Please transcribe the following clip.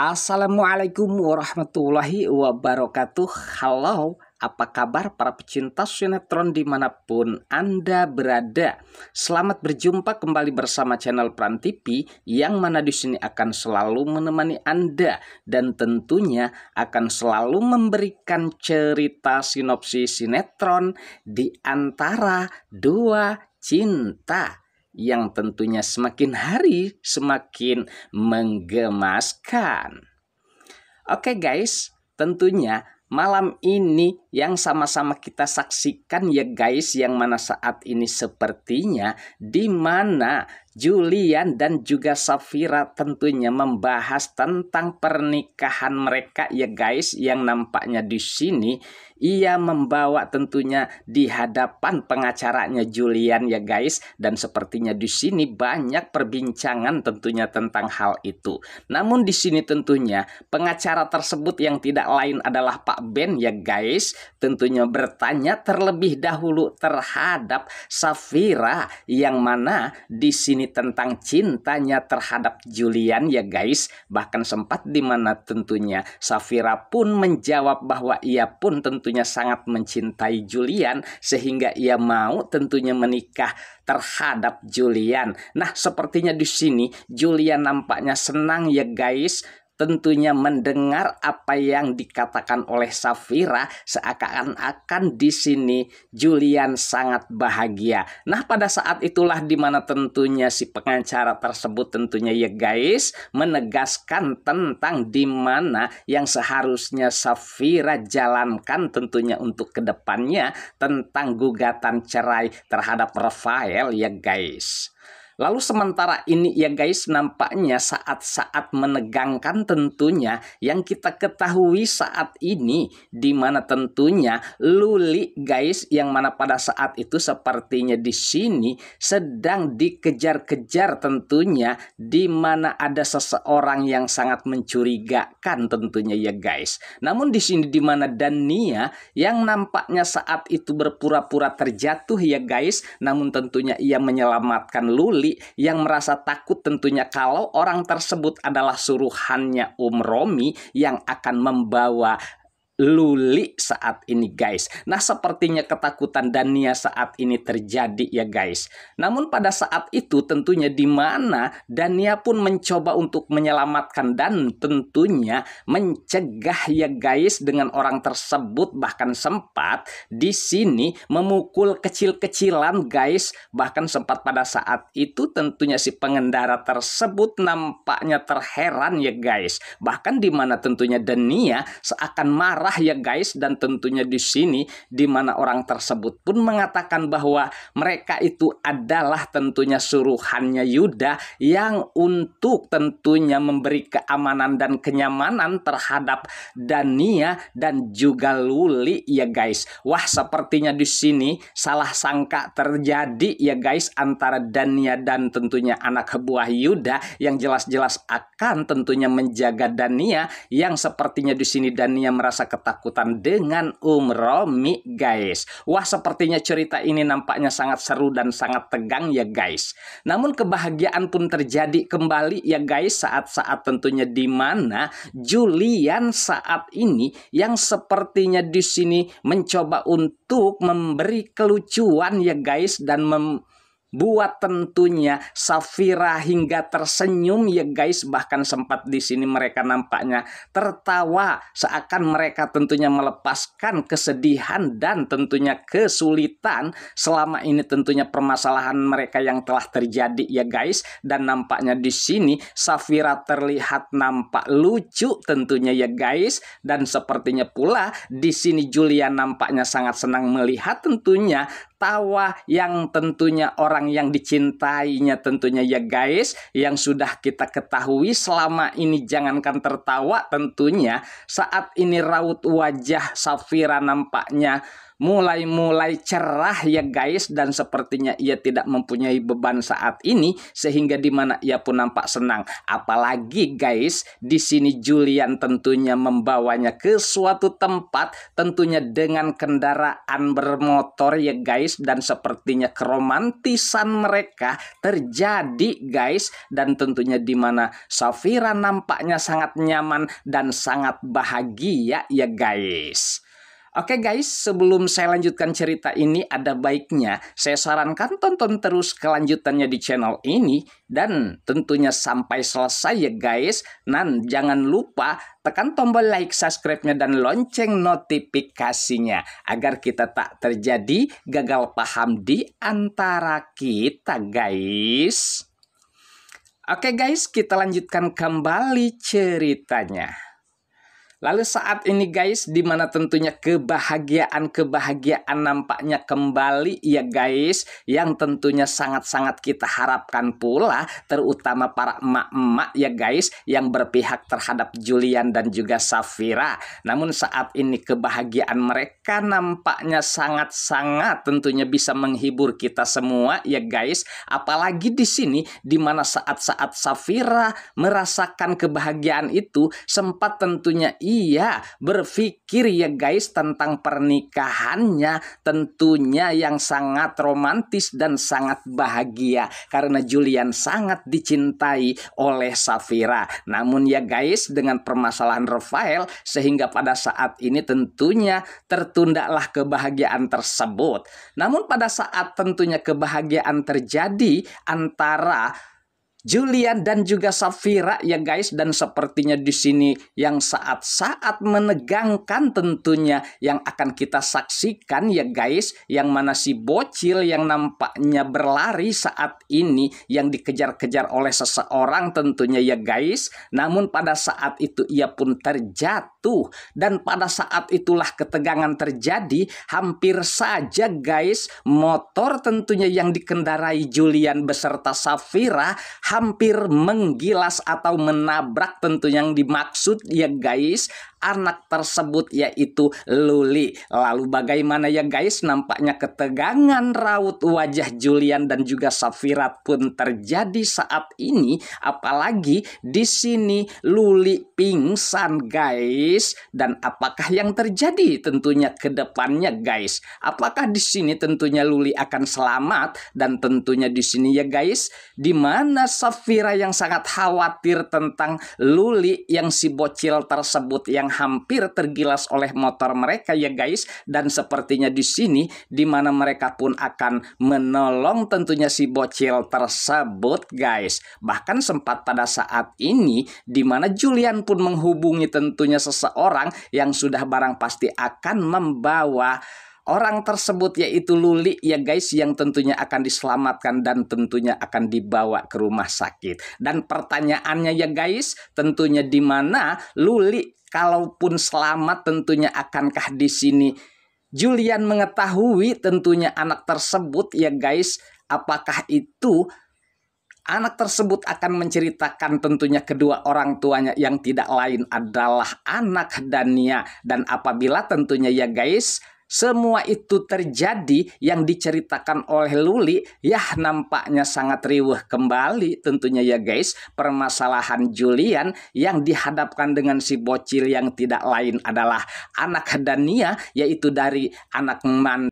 Assalamualaikum warahmatullahi wabarakatuh Halo, apa kabar para pecinta sinetron dimanapun Anda berada Selamat berjumpa kembali bersama channel Pran TV Yang mana di sini akan selalu menemani Anda Dan tentunya akan selalu memberikan cerita sinopsis sinetron Di antara dua cinta yang tentunya semakin hari semakin menggemaskan. Oke okay guys, tentunya malam ini yang sama-sama kita saksikan ya guys yang mana saat ini sepertinya di mana Julian dan juga Safira tentunya membahas tentang pernikahan mereka ya guys yang nampaknya di sini ia membawa tentunya di hadapan pengacaranya Julian ya guys dan sepertinya di sini banyak perbincangan tentunya tentang hal itu. Namun di sini tentunya pengacara tersebut yang tidak lain adalah Pak Ben ya guys Tentunya bertanya terlebih dahulu terhadap Safira yang mana di sini tentang cintanya terhadap Julian ya guys. Bahkan sempat di mana tentunya Safira pun menjawab bahwa ia pun tentunya sangat mencintai Julian sehingga ia mau tentunya menikah terhadap Julian. Nah, sepertinya di sini Julian nampaknya senang ya guys tentunya mendengar apa yang dikatakan oleh Safira seakan-akan di sini Julian sangat bahagia. Nah, pada saat itulah dimana tentunya si pengacara tersebut tentunya ya guys menegaskan tentang dimana yang seharusnya Safira jalankan tentunya untuk kedepannya tentang gugatan cerai terhadap Rafael ya guys. Lalu sementara ini ya guys nampaknya saat-saat menegangkan tentunya yang kita ketahui saat ini di mana tentunya Luli guys yang mana pada saat itu sepertinya di sini sedang dikejar-kejar tentunya di mana ada seseorang yang sangat mencurigakan tentunya ya guys. Namun di sini di mana Dania yang nampaknya saat itu berpura-pura terjatuh ya guys, namun tentunya ia menyelamatkan Luli yang merasa takut tentunya kalau orang tersebut adalah suruhannya Um Romi yang akan membawa Luli saat ini guys. Nah sepertinya ketakutan Dania saat ini terjadi ya guys. Namun pada saat itu tentunya di mana Dania pun mencoba untuk menyelamatkan dan tentunya mencegah ya guys dengan orang tersebut bahkan sempat di sini memukul kecil-kecilan guys. Bahkan sempat pada saat itu tentunya si pengendara tersebut nampaknya terheran ya guys. Bahkan di mana tentunya Dania seakan marah ya guys dan tentunya di sini di mana orang tersebut pun mengatakan bahwa mereka itu adalah tentunya suruhannya Yuda yang untuk tentunya memberi keamanan dan kenyamanan terhadap Dania dan juga Luli ya guys. Wah sepertinya di sini salah sangka terjadi ya guys antara Dania dan tentunya anak buah Yuda yang jelas-jelas akan tentunya menjaga Dania yang sepertinya di sini Dania merasa ketakutan dengan umroh, mi guys. Wah sepertinya cerita ini nampaknya sangat seru dan sangat tegang ya guys. Namun kebahagiaan pun terjadi kembali ya guys saat-saat tentunya di mana Julian saat ini yang sepertinya di sini mencoba untuk memberi kelucuan ya guys dan mem Buat tentunya Safira hingga tersenyum ya guys bahkan sempat di sini mereka nampaknya tertawa seakan mereka tentunya melepaskan kesedihan dan tentunya kesulitan selama ini tentunya permasalahan mereka yang telah terjadi ya guys dan nampaknya di sini Safira terlihat nampak lucu tentunya ya guys dan sepertinya pula di sini Julia nampaknya sangat senang melihat tentunya tawa yang tentunya orang yang dicintainya tentunya ya guys yang sudah kita ketahui selama ini jangankan tertawa tentunya saat ini raut wajah Safira nampaknya mulai-mulai cerah ya guys dan sepertinya ia tidak mempunyai beban saat ini sehingga di mana ia pun nampak senang. Apalagi guys, di sini Julian tentunya membawanya ke suatu tempat tentunya dengan kendaraan bermotor ya guys dan sepertinya keromantisan mereka terjadi guys dan tentunya di mana Safira nampaknya sangat nyaman dan sangat bahagia ya guys. Oke guys, sebelum saya lanjutkan cerita ini ada baiknya saya sarankan tonton terus kelanjutannya di channel ini dan tentunya sampai selesai ya guys. Nan jangan lupa tekan tombol like, subscribe-nya dan lonceng notifikasinya agar kita tak terjadi gagal paham di antara kita guys. Oke guys, kita lanjutkan kembali ceritanya. Lalu saat ini guys, di mana tentunya kebahagiaan-kebahagiaan nampaknya kembali ya guys, yang tentunya sangat-sangat kita harapkan pula, terutama para emak-emak ya guys, yang berpihak terhadap Julian dan juga Safira. Namun saat ini kebahagiaan mereka nampaknya sangat-sangat tentunya bisa menghibur kita semua ya guys, apalagi di sini di mana saat-saat Safira merasakan kebahagiaan itu, sempat tentunya dia berpikir ya guys tentang pernikahannya tentunya yang sangat romantis dan sangat bahagia karena Julian sangat dicintai oleh Safira. Namun ya guys dengan permasalahan Rafael sehingga pada saat ini tentunya tertundalah kebahagiaan tersebut. Namun pada saat tentunya kebahagiaan terjadi antara Julian dan juga Safira ya guys dan sepertinya di sini yang saat-saat menegangkan tentunya yang akan kita saksikan ya guys yang mana si bocil yang nampaknya berlari saat ini yang dikejar-kejar oleh seseorang tentunya ya guys namun pada saat itu ia pun terjatuh waktu dan pada saat itulah ketegangan terjadi hampir saja guys motor tentunya yang dikendarai Julian beserta Safira hampir menggilas atau menabrak tentunya yang dimaksud ya guys anak tersebut yaitu Luli. Lalu bagaimana ya guys nampaknya ketegangan raut wajah Julian dan juga Safira pun terjadi saat ini apalagi di sini Luli pingsan guys guys dan apakah yang terjadi tentunya ke depannya guys apakah di sini tentunya Luli akan selamat dan tentunya di sini ya guys di mana Safira yang sangat khawatir tentang Luli yang si bocil tersebut yang hampir tergilas oleh motor mereka ya guys dan sepertinya di sini di mana mereka pun akan menolong tentunya si bocil tersebut guys bahkan sempat pada saat ini di mana Julian pun menghubungi tentunya sesuatu seseorang yang sudah barang pasti akan membawa orang tersebut yaitu Luli ya guys yang tentunya akan diselamatkan dan tentunya akan dibawa ke rumah sakit. Dan pertanyaannya ya guys, tentunya di mana Luli kalaupun selamat tentunya akankah di sini Julian mengetahui tentunya anak tersebut ya guys, apakah itu Anak tersebut akan menceritakan tentunya kedua orang tuanya yang tidak lain adalah anak Dania. Dan apabila tentunya ya guys, semua itu terjadi yang diceritakan oleh Luli, yah nampaknya sangat riuh kembali tentunya ya guys, permasalahan Julian yang dihadapkan dengan si bocil yang tidak lain adalah anak Dania, yaitu dari anak man